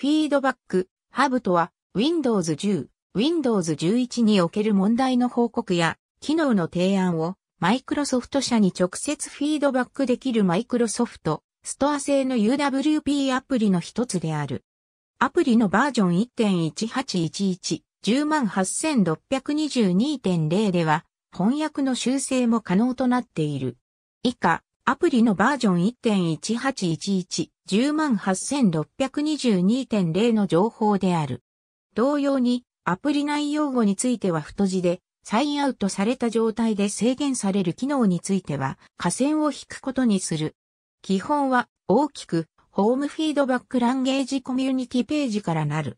フィードバック、ハブとは、Windows 10、Windows 11における問題の報告や、機能の提案を、マイクロソフト社に直接フィードバックできるマイクロソフト、ストア製の UWP アプリの一つである。アプリのバージョン1.1811、108,622.0では、翻訳の修正も可能となっている。以下、アプリのバージョン108,622.0の情報である。同様に、アプリ内容語については太字で、サインアウトされた状態で制限される機能については、下線を引くことにする。基本は、大きく、ホームフィードバックランゲージコミュニティページからなる。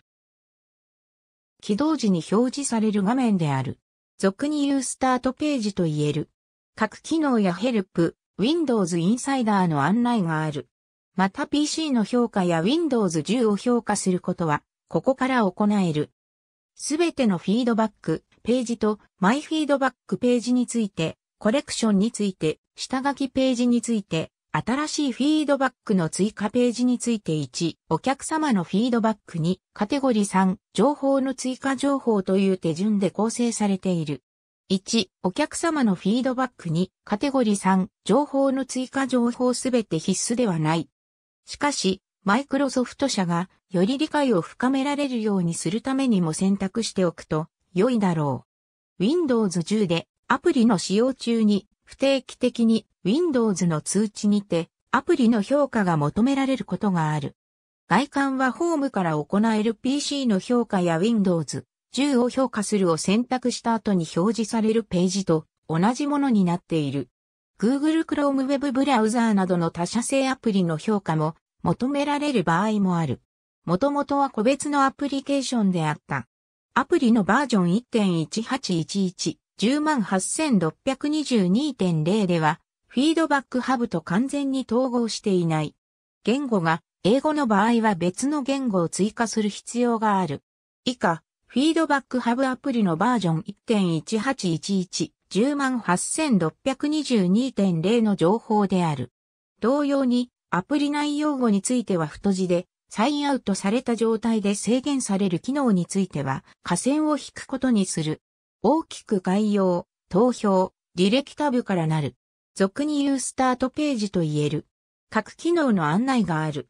起動時に表示される画面である。俗に言うスタートページと言える。各機能やヘルプ、Windows インサイダーの案内がある。また PC の評価や Windows 10を評価することは、ここから行える。すべてのフィードバック、ページとマイフィードバックページについて、コレクションについて、下書きページについて、新しいフィードバックの追加ページについて1、お客様のフィードバックに、カテゴリー3、情報の追加情報という手順で構成されている。1、お客様のフィードバックに、カテゴリー3、情報の追加情報すべて必須ではない。しかし、マイクロソフト社がより理解を深められるようにするためにも選択しておくと良いだろう。Windows 10でアプリの使用中に不定期的に Windows の通知にてアプリの評価が求められることがある。外観はホームから行える PC の評価や Windows 10を評価するを選択した後に表示されるページと同じものになっている。Google Chrome Web ブラウザーなどの他社製アプリの評価も求められる場合もある。もともとは個別のアプリケーションであった。アプリのバージョン1.1811、108,622.0では、フィードバックハブと完全に統合していない。言語が、英語の場合は別の言語を追加する必要がある。以下、フィードバックハブアプリのバージョン1.1811、108,622.0の情報である。同様に、アプリ内容語については太字で、サインアウトされた状態で制限される機能については、下線を引くことにする。大きく概要、投票、履歴タブからなる。俗に言うスタートページと言える。各機能の案内がある。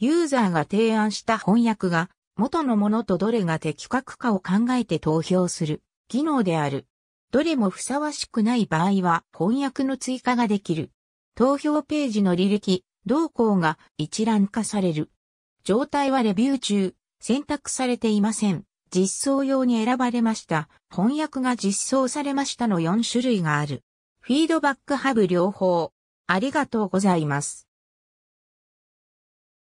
ユーザーが提案した翻訳が、元のものとどれが的確かを考えて投票する、機能である。どれもふさわしくない場合は翻訳の追加ができる。投票ページの履歴、動向が一覧化される。状態はレビュー中、選択されていません。実装用に選ばれました。翻訳が実装されましたの4種類がある。フィードバックハブ両方。ありがとうございます。